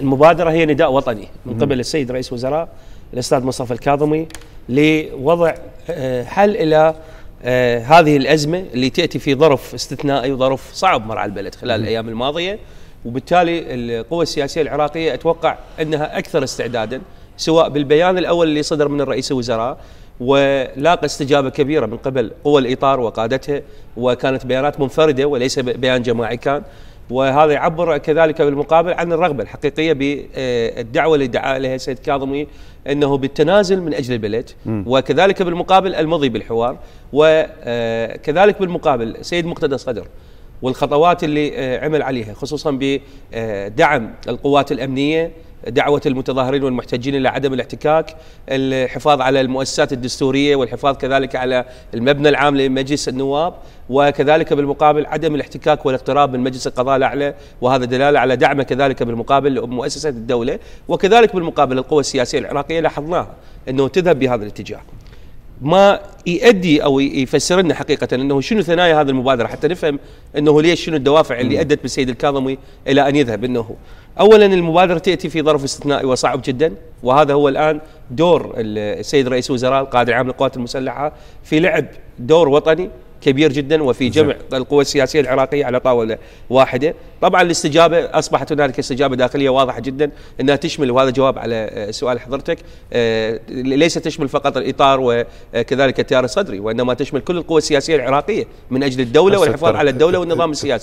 المبادرة هي نداء وطني من قبل السيد رئيس وزراء الأستاذ مصطفى الكاظمي لوضع آه، حل إلى آه، هذه الأزمة اللي تأتي في ظرف استثنائي وظرف صعب مر على البلد خلال الأيام الماضية وبالتالي القوى السياسية العراقية أتوقع أنها أكثر استعدادا سواء بالبيان الأول اللي صدر من الرئيس الوزراء ولاقى استجابة كبيرة من قبل قوى الإطار وقادتها وكانت بيانات منفردة وليس بيان جماعي كان وهذا يعبر كذلك بالمقابل عن الرغبه الحقيقيه بالدعوه آه، اللي دعا اليها السيد كاظمي انه بالتنازل من اجل البلد وكذلك بالمقابل المضي بالحوار وكذلك آه، بالمقابل سيد مقتدى صدر والخطوات اللي آه، عمل عليها خصوصا بدعم القوات الامنيه دعوة المتظاهرين والمحتجين إلى عدم الاحتكاك الحفاظ على المؤسسات الدستورية والحفاظ كذلك على المبنى العام لمجلس النواب وكذلك بالمقابل عدم الاحتكاك والاقتراب من مجلس القضاء الأعلى وهذا دلالة على دعمه كذلك بالمقابل لمؤسسات الدولة وكذلك بالمقابل القوى السياسية العراقية لاحظناها أنه تذهب بهذا الاتجاه ما يؤدي او يفسر لنا حقيقه انه شنو ثنايا هذه المبادره حتى نفهم انه ليش شنو الدوافع اللي ادت بالسيد الكاظمي الى ان يذهب انه اولا المبادره تاتي في ظرف استثنائي وصعب جدا وهذا هو الان دور السيد رئيس الوزراء القائد العام للقوات المسلحه في لعب دور وطني كبير جدا وفي نعم. جمع القوى السياسيه العراقيه على طاوله واحده، طبعا الاستجابه اصبحت هنالك استجابه داخليه واضحه جدا انها تشمل وهذا جواب على سؤال حضرتك آه، ليس تشمل فقط الاطار وكذلك التيار الصدري وانما تشمل كل القوى السياسيه العراقيه من اجل الدوله والحفاظ على الدوله والنظام السياسي.